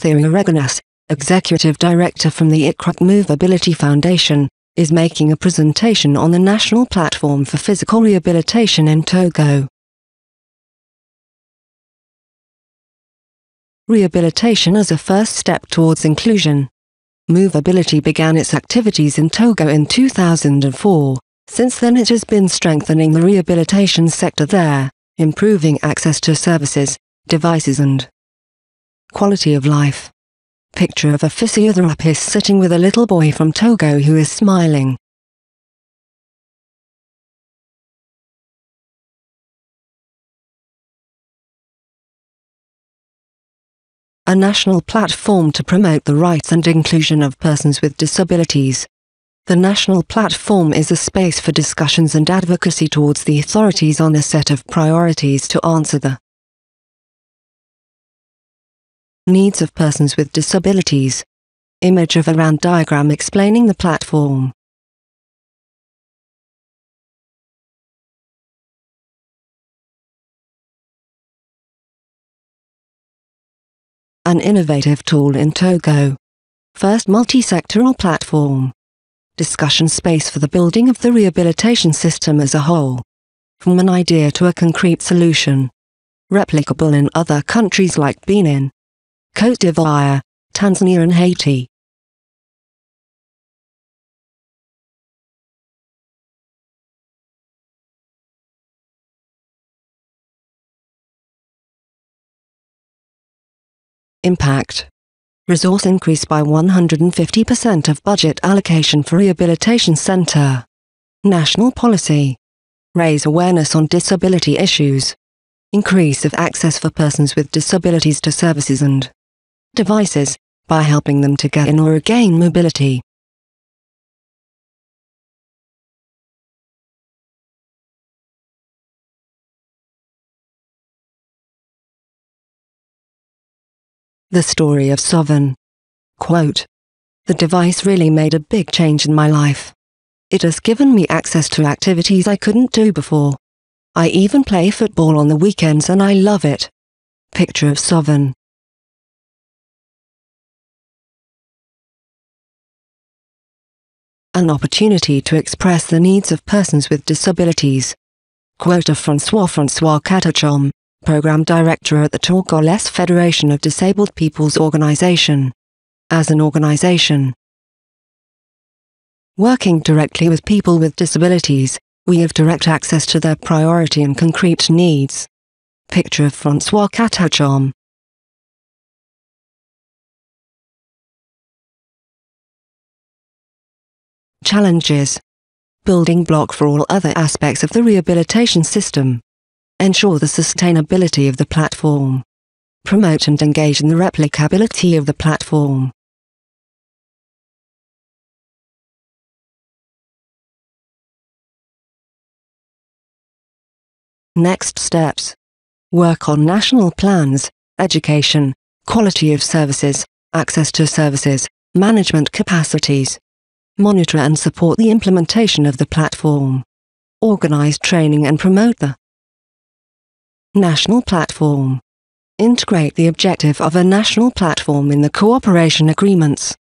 Thera Reganas, executive director from the ICRUC Movability Foundation, is making a presentation on the National Platform for Physical Rehabilitation in Togo. Rehabilitation as a first step towards inclusion. Movability began its activities in Togo in 2004. Since then it has been strengthening the rehabilitation sector there, improving access to services, devices and Quality of life. Picture of a physiotherapist sitting with a little boy from Togo who is smiling. A national platform to promote the rights and inclusion of persons with disabilities. The national platform is a space for discussions and advocacy towards the authorities on a set of priorities to answer the needs of persons with disabilities. Image of a round diagram explaining the platform. An innovative tool in Togo. First multi-sectoral platform. Discussion space for the building of the rehabilitation system as a whole. From an idea to a concrete solution replicable in other countries like Benin. Cote d'Ivoire, Tanzania and Haiti. Impact Resource increase by 150% of budget allocation for Rehabilitation Center. National policy. Raise awareness on disability issues. Increase of access for persons with disabilities to services and devices, by helping them to gain or regain mobility. The story of Sovereign. Quote, the device really made a big change in my life. It has given me access to activities I couldn't do before. I even play football on the weekends and I love it. Picture of Sovereign. an opportunity to express the needs of persons with disabilities. Quote of Francois Francois Catachom, Program Director at the Torgoles Federation of Disabled People's Organization. As an organization, Working directly with people with disabilities, we have direct access to their priority and concrete needs. Picture of Francois Catachom, challenges. Building block for all other aspects of the rehabilitation system. Ensure the sustainability of the platform. Promote and engage in the replicability of the platform. Next steps. Work on national plans, education, quality of services, access to services, management capacities, monitor and support the implementation of the platform, organize training and promote the National Platform Integrate the objective of a national platform in the cooperation agreements.